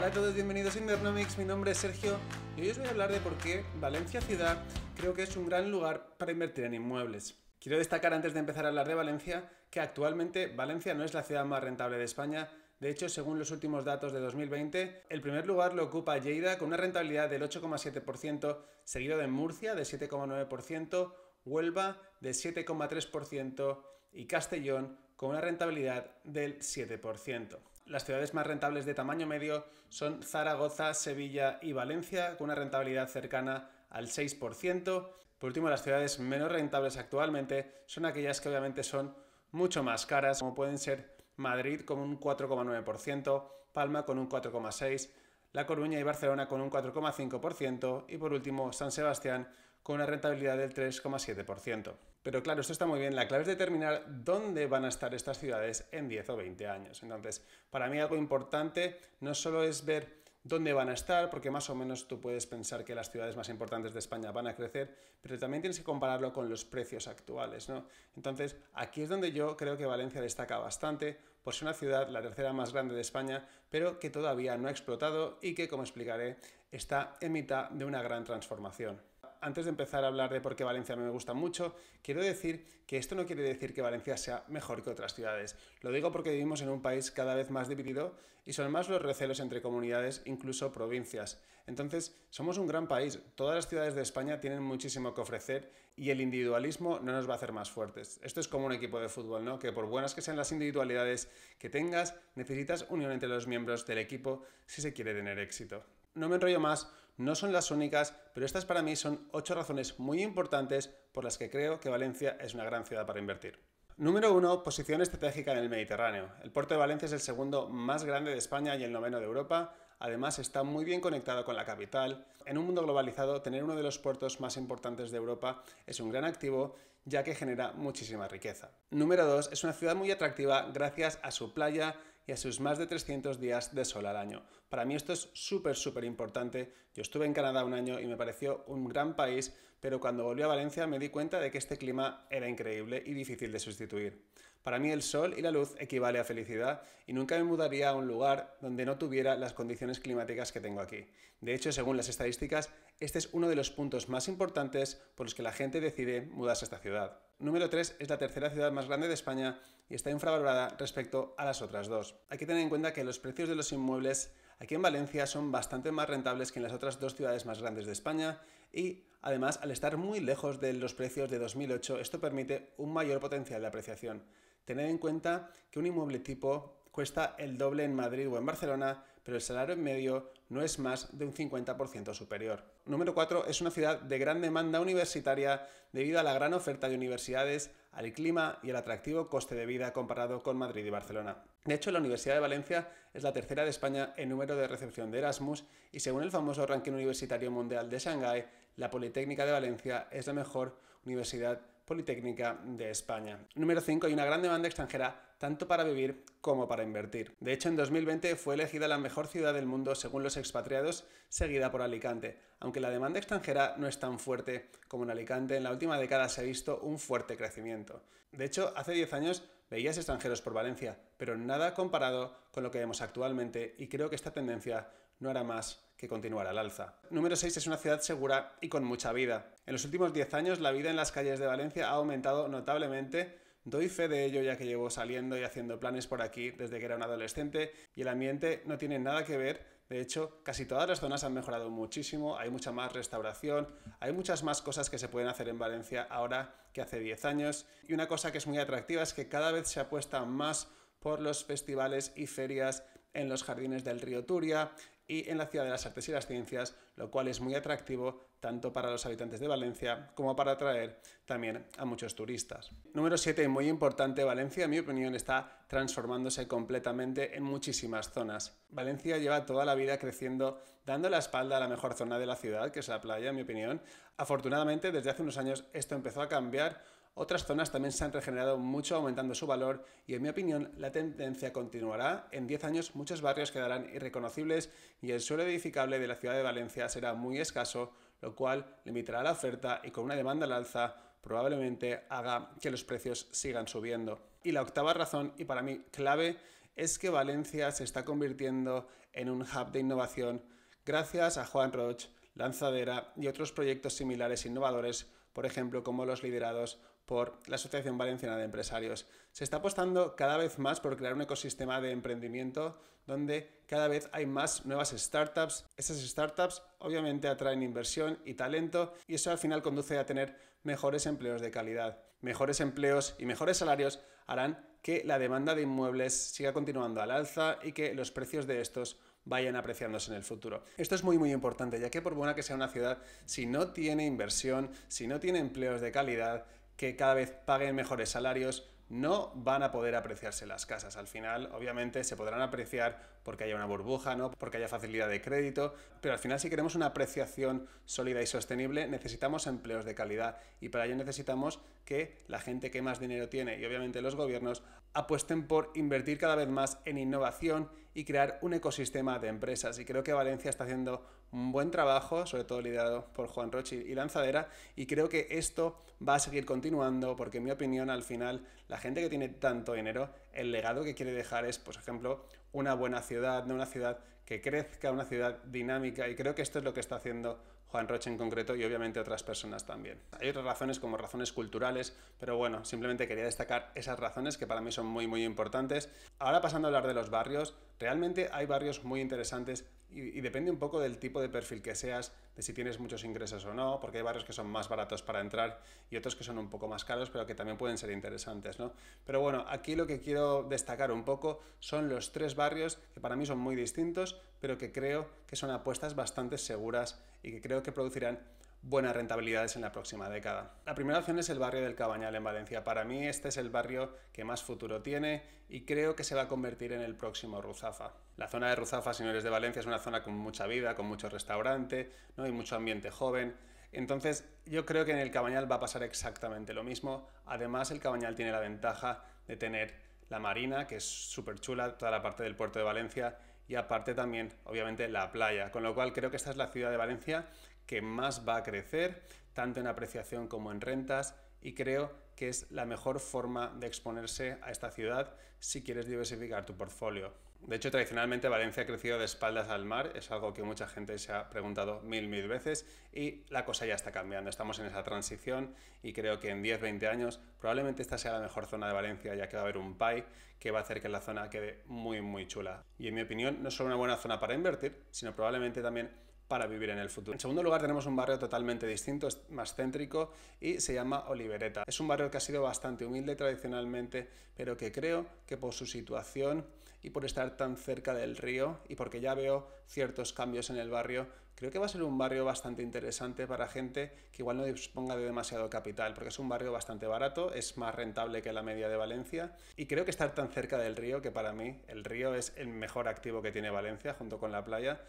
Hola a todos, bienvenidos a Invernomics, mi nombre es Sergio y hoy os voy a hablar de por qué Valencia Ciudad creo que es un gran lugar para invertir en inmuebles. Quiero destacar antes de empezar a hablar de Valencia que actualmente Valencia no es la ciudad más rentable de España, de hecho, según los últimos datos de 2020, el primer lugar lo ocupa Lleida con una rentabilidad del 8,7%, seguido de Murcia de 7,9%, Huelva de 7,3% y Castellón con una rentabilidad del 7%. Las ciudades más rentables de tamaño medio son Zaragoza, Sevilla y Valencia, con una rentabilidad cercana al 6%. Por último, las ciudades menos rentables actualmente son aquellas que obviamente son mucho más caras, como pueden ser Madrid con un 4,9%, Palma con un 4,6%, La Coruña y Barcelona con un 4,5% y por último San Sebastián con una rentabilidad del 3,7%. Pero claro, esto está muy bien. La clave es determinar dónde van a estar estas ciudades en 10 o 20 años. Entonces, para mí algo importante no solo es ver dónde van a estar, porque más o menos tú puedes pensar que las ciudades más importantes de España van a crecer, pero también tienes que compararlo con los precios actuales, ¿no? Entonces, aquí es donde yo creo que Valencia destaca bastante, por ser una ciudad la tercera más grande de España, pero que todavía no ha explotado y que, como explicaré, está en mitad de una gran transformación antes de empezar a hablar de por qué Valencia me gusta mucho, quiero decir que esto no quiere decir que Valencia sea mejor que otras ciudades. Lo digo porque vivimos en un país cada vez más dividido y son más los recelos entre comunidades, incluso provincias. Entonces, somos un gran país. Todas las ciudades de España tienen muchísimo que ofrecer y el individualismo no nos va a hacer más fuertes. Esto es como un equipo de fútbol, ¿no? Que por buenas que sean las individualidades que tengas, necesitas unión entre los miembros del equipo si se quiere tener éxito. No me enrollo más, no son las únicas, pero estas para mí son ocho razones muy importantes por las que creo que Valencia es una gran ciudad para invertir. Número 1. Posición estratégica en el Mediterráneo. El puerto de Valencia es el segundo más grande de España y el noveno de Europa. Además, está muy bien conectado con la capital. En un mundo globalizado, tener uno de los puertos más importantes de Europa es un gran activo, ya que genera muchísima riqueza. Número 2. Es una ciudad muy atractiva gracias a su playa, a sus más de 300 días de sol al año. Para mí esto es súper, súper importante. Yo estuve en Canadá un año y me pareció un gran país, pero cuando volví a Valencia me di cuenta de que este clima era increíble y difícil de sustituir. Para mí el sol y la luz equivale a felicidad y nunca me mudaría a un lugar donde no tuviera las condiciones climáticas que tengo aquí. De hecho, según las estadísticas, este es uno de los puntos más importantes por los que la gente decide mudarse a esta ciudad. Número 3 es la tercera ciudad más grande de España y está infravalorada respecto a las otras dos. Hay que tener en cuenta que los precios de los inmuebles aquí en Valencia son bastante más rentables que en las otras dos ciudades más grandes de España y además al estar muy lejos de los precios de 2008 esto permite un mayor potencial de apreciación. Tened en cuenta que un inmueble tipo cuesta el doble en Madrid o en Barcelona pero el salario medio no es más de un 50% superior. Número 4. Es una ciudad de gran demanda universitaria debido a la gran oferta de universidades, al clima y al atractivo coste de vida comparado con Madrid y Barcelona. De hecho, la Universidad de Valencia es la tercera de España en número de recepción de Erasmus y según el famoso ranking universitario mundial de Shanghái, la Politécnica de Valencia es la mejor universidad Politécnica de España. Número 5. Hay una gran demanda extranjera tanto para vivir como para invertir. De hecho, en 2020 fue elegida la mejor ciudad del mundo según los expatriados, seguida por Alicante, aunque la demanda extranjera no es tan fuerte como en Alicante, en la última década se ha visto un fuerte crecimiento. De hecho, hace 10 años veías extranjeros por Valencia, pero nada comparado con lo que vemos actualmente y creo que esta tendencia no hará más que continuar al alza. Número 6 es una ciudad segura y con mucha vida. En los últimos 10 años la vida en las calles de Valencia ha aumentado notablemente. Doy fe de ello ya que llevo saliendo y haciendo planes por aquí desde que era un adolescente y el ambiente no tiene nada que ver. De hecho, casi todas las zonas han mejorado muchísimo, hay mucha más restauración, hay muchas más cosas que se pueden hacer en Valencia ahora que hace 10 años. Y una cosa que es muy atractiva es que cada vez se apuesta más por los festivales y ferias en los jardines del río Turia, y en la Ciudad de las Artes y las Ciencias, lo cual es muy atractivo tanto para los habitantes de Valencia como para atraer también a muchos turistas. Número 7, muy importante, Valencia, en mi opinión, está transformándose completamente en muchísimas zonas. Valencia lleva toda la vida creciendo, dando la espalda a la mejor zona de la ciudad, que es la playa, en mi opinión. Afortunadamente, desde hace unos años esto empezó a cambiar otras zonas también se han regenerado mucho aumentando su valor y en mi opinión la tendencia continuará. En 10 años muchos barrios quedarán irreconocibles y el suelo edificable de la ciudad de Valencia será muy escaso, lo cual limitará la oferta y con una demanda al alza probablemente haga que los precios sigan subiendo. Y la octava razón, y para mí clave, es que Valencia se está convirtiendo en un hub de innovación gracias a Juan Roche Lanzadera y otros proyectos similares innovadores, por ejemplo como los liderados por la Asociación Valenciana de Empresarios. Se está apostando cada vez más por crear un ecosistema de emprendimiento donde cada vez hay más nuevas startups. Esas startups obviamente atraen inversión y talento y eso al final conduce a tener mejores empleos de calidad. Mejores empleos y mejores salarios harán que la demanda de inmuebles siga continuando al alza y que los precios de estos vayan apreciándose en el futuro. Esto es muy muy importante, ya que por buena que sea una ciudad, si no tiene inversión, si no tiene empleos de calidad, que cada vez paguen mejores salarios, no van a poder apreciarse las casas. Al final, obviamente, se podrán apreciar porque haya una burbuja, ¿no? porque haya facilidad de crédito, pero al final si queremos una apreciación sólida y sostenible, necesitamos empleos de calidad y para ello necesitamos que la gente que más dinero tiene y obviamente los gobiernos apuesten por invertir cada vez más en innovación y crear un ecosistema de empresas. Y creo que Valencia está haciendo un buen trabajo, sobre todo liderado por Juan Rochi y Lanzadera, y creo que esto va a seguir continuando porque en mi opinión al final la gente que tiene tanto dinero, el legado que quiere dejar es, por ejemplo, una buena ciudad, una ciudad que crezca, una ciudad dinámica, y creo que esto es lo que está haciendo Juan Roche en concreto y obviamente otras personas también. Hay otras razones como razones culturales, pero bueno, simplemente quería destacar esas razones que para mí son muy muy importantes. Ahora pasando a hablar de los barrios, realmente hay barrios muy interesantes y, depende un poco del tipo de perfil que seas, de si tienes muchos ingresos o no, porque hay barrios que son más baratos para entrar y otros que son un poco más caros, pero que también pueden ser interesantes, ¿no? Pero bueno, aquí lo que quiero destacar un poco son los tres barrios que para mí son muy distintos, pero que creo que son apuestas bastante seguras y que creo que producirán buenas rentabilidades en la próxima década. La primera opción es el barrio del Cabañal en Valencia. Para mí este es el barrio que más futuro tiene y creo que se va a convertir en el próximo Ruzafa. La zona de Ruzafa, señores de Valencia, es una zona con mucha vida, con mucho restaurante ¿no? y mucho ambiente joven. Entonces yo creo que en el Cabañal va a pasar exactamente lo mismo. Además el Cabañal tiene la ventaja de tener la marina, que es súper chula, toda la parte del puerto de Valencia, y aparte también, obviamente, la playa. Con lo cual creo que esta es la ciudad de Valencia que más va a crecer, tanto en apreciación como en rentas, y creo que es la mejor forma de exponerse a esta ciudad si quieres diversificar tu portfolio. De hecho, tradicionalmente Valencia ha crecido de espaldas al mar, es algo que mucha gente se ha preguntado mil, mil veces y la cosa ya está cambiando, estamos en esa transición y creo que en 10, 20 años probablemente esta sea la mejor zona de Valencia ya que va a haber un PAI que va a hacer que la zona quede muy, muy chula. Y en mi opinión, no solo una buena zona para invertir, sino probablemente también para vivir en el futuro. En segundo lugar tenemos un barrio totalmente distinto, es más céntrico y se llama Olivereta. Es un barrio que ha sido bastante humilde tradicionalmente, pero que creo que por su situación y por estar tan cerca del río y porque ya veo ciertos cambios en el barrio, creo que va a ser un barrio bastante interesante para gente que igual no disponga de demasiado capital, porque es un barrio bastante barato, es más rentable que la media de Valencia y creo que estar tan cerca del río, que para mí el río es el mejor activo que tiene Valencia junto con la playa,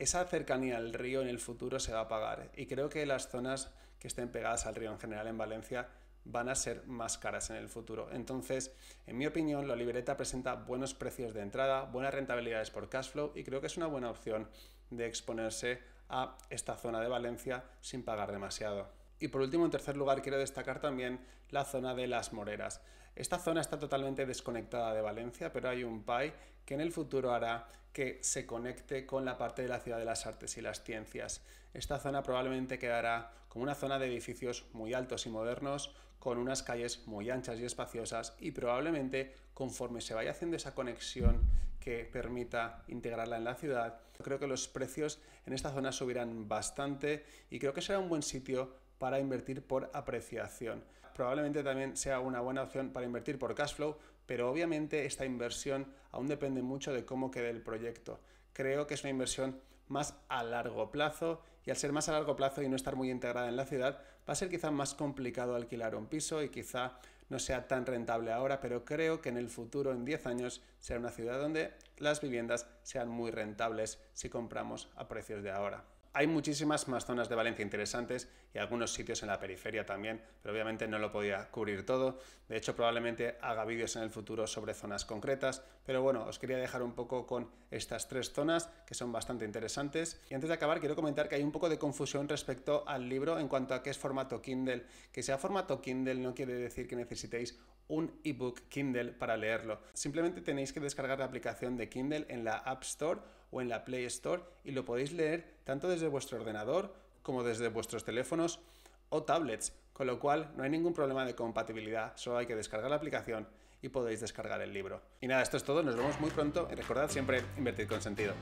esa cercanía al río en el futuro se va a pagar y creo que las zonas que estén pegadas al río en general en Valencia van a ser más caras en el futuro. Entonces, en mi opinión, la libreta presenta buenos precios de entrada, buenas rentabilidades por cash flow y creo que es una buena opción de exponerse a esta zona de Valencia sin pagar demasiado. Y por último, en tercer lugar, quiero destacar también la zona de las Moreras. Esta zona está totalmente desconectada de Valencia, pero hay un PAI que en el futuro hará que se conecte con la parte de la ciudad de las artes y las ciencias. Esta zona probablemente quedará como una zona de edificios muy altos y modernos, con unas calles muy anchas y espaciosas y probablemente conforme se vaya haciendo esa conexión que permita integrarla en la ciudad, creo que los precios en esta zona subirán bastante y creo que será un buen sitio para invertir por apreciación probablemente también sea una buena opción para invertir por cash flow, pero obviamente esta inversión aún depende mucho de cómo quede el proyecto. Creo que es una inversión más a largo plazo y al ser más a largo plazo y no estar muy integrada en la ciudad, va a ser quizá más complicado alquilar un piso y quizá no sea tan rentable ahora, pero creo que en el futuro, en 10 años, será una ciudad donde las viviendas sean muy rentables si compramos a precios de ahora. Hay muchísimas más zonas de Valencia interesantes y algunos sitios en la periferia también, pero obviamente no lo podía cubrir todo. De hecho, probablemente haga vídeos en el futuro sobre zonas concretas, pero bueno, os quería dejar un poco con estas tres zonas que son bastante interesantes. Y antes de acabar, quiero comentar que hay un poco de confusión respecto al libro en cuanto a qué es formato Kindle. Que sea formato Kindle no quiere decir que necesitéis un ebook Kindle para leerlo. Simplemente tenéis que descargar la aplicación de Kindle en la App Store o en la Play Store y lo podéis leer tanto desde vuestro ordenador como desde vuestros teléfonos o tablets, con lo cual no hay ningún problema de compatibilidad, solo hay que descargar la aplicación y podéis descargar el libro. Y nada, esto es todo, nos vemos muy pronto y recordad siempre invertir con sentido.